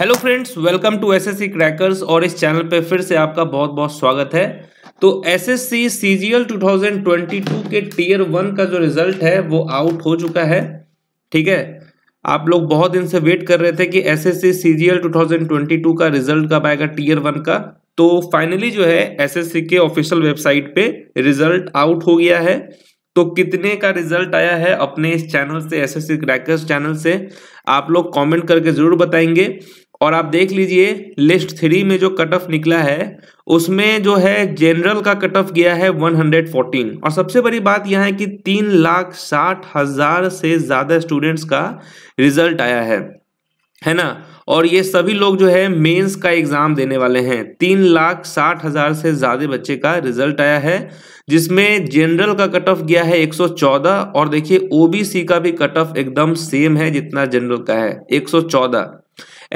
hello friends welcome to SSC crackers और इस channel पे फिर से आपका बहुत बहुत स्वागत है तो एसएससी सीजीएल 2022 के टीयर वन का जो रिजल्ट है वो आउट हो चुका है ठीक है आप लोग बहुत दिन से वेट कर रहे थे कि एसएससी सीजीएल 2022 का रिजल्ट कब आएगा टीयर वन का तो फाइनली जो है एस के ऑफिशियल वेबसाइट पे रिजल्ट आउट हो गया है तो कितने का रिजल्ट आया है अपने इस चैनल से एसएससी क्रैकर्स चैनल से आप लोग कमेंट करके ज़रूर बताएंगे और आप देख लीजिए लिस्ट थ्री में जो कट ऑफ निकला है उसमें जो है जनरल का कट ऑफ गया है 114 और सबसे बड़ी बात यह है कि तीन लाख साठ हज़ार से ज़्यादा स्टूडेंट्स का रिजल्ट आया है है ना और ये सभी लोग जो है मेंस का एग्ज़ाम देने वाले हैं तीन लाख साठ हज़ार से ज़्यादा बच्चे का रिजल्ट आया है जिसमें जनरल का कट ऑफ गया है 114 और देखिए ओबीसी का भी कट ऑफ एकदम सेम है जितना जनरल का है 114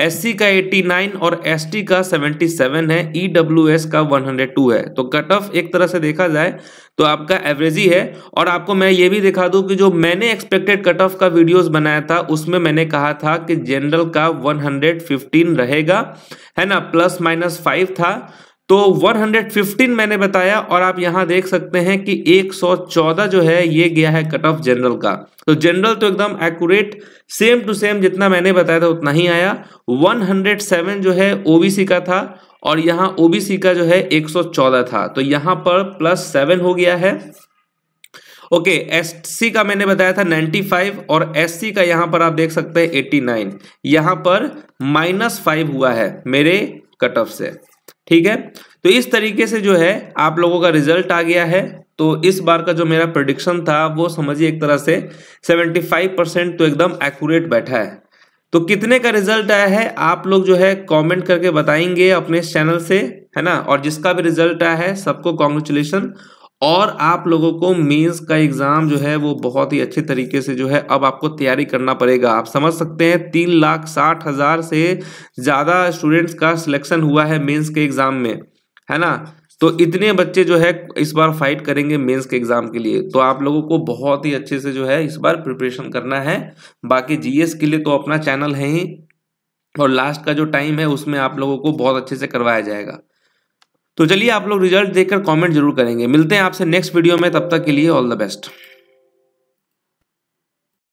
एससी का 89 और एसटी का 77 है ईडब्ल्यूएस e का 102 है तो कट ऑफ एक तरह से देखा जाए तो आपका एवरेज ही है और आपको मैं ये भी दिखा दूं कि जो मैंने एक्सपेक्टेड कट ऑफ का वीडियोस बनाया था उसमें मैंने कहा था कि जनरल का 115 रहेगा है ना प्लस माइनस फाइव था तो 115 मैंने बताया और आप यहां देख सकते हैं कि 114 जो है ये गया है कट ऑफ जनरल का तो जनरल तो एकदम एक्यूरेट सेम टू सेम जितना मैंने बताया था उतना ही आया 107 जो है ओबीसी का था और यहाँ ओबीसी का जो है 114 था तो यहाँ पर प्लस सेवन हो गया है ओके एससी का मैंने बताया था 95 और एससी का यहां पर आप देख सकते हैं 89 यहां पर माइनस फाइव हुआ है मेरे कट ऑफ से ठीक है तो इस तरीके से जो है आप लोगों का रिजल्ट आ गया है तो इस बार का जो मेरा प्रडिक्शन था वो समझिए एक तरह से 75 परसेंट तो एकदम एक्यूरेट बैठा है तो कितने का रिजल्ट आया है आप लोग जो है कमेंट करके बताएंगे अपने चैनल से है ना और जिसका भी रिजल्ट आया है सबको कॉन्ग्रेचुलेशन और आप लोगों को मेंस का एग्ज़ाम जो है वो बहुत ही अच्छे तरीके से जो है अब आपको तैयारी करना पड़ेगा आप समझ सकते हैं तीन लाख साठ हज़ार से ज़्यादा स्टूडेंट्स का सिलेक्शन हुआ है मेंस के एग्ज़ाम में है ना तो इतने बच्चे जो है इस बार फाइट करेंगे मेंस के एग्ज़ाम के लिए तो आप लोगों को बहुत ही अच्छे से जो है इस बार प्रिपरेशन करना है बाकी जीएस के लिए तो अपना चैनल है ही और लास्ट का जो टाइम है उसमें आप लोगों को बहुत अच्छे से करवाया जाएगा तो चलिए आप लोग रिजल्ट देखकर कमेंट जरूर करेंगे मिलते हैं आपसे नेक्स्ट वीडियो में तब तक के लिए ऑल द बेस्ट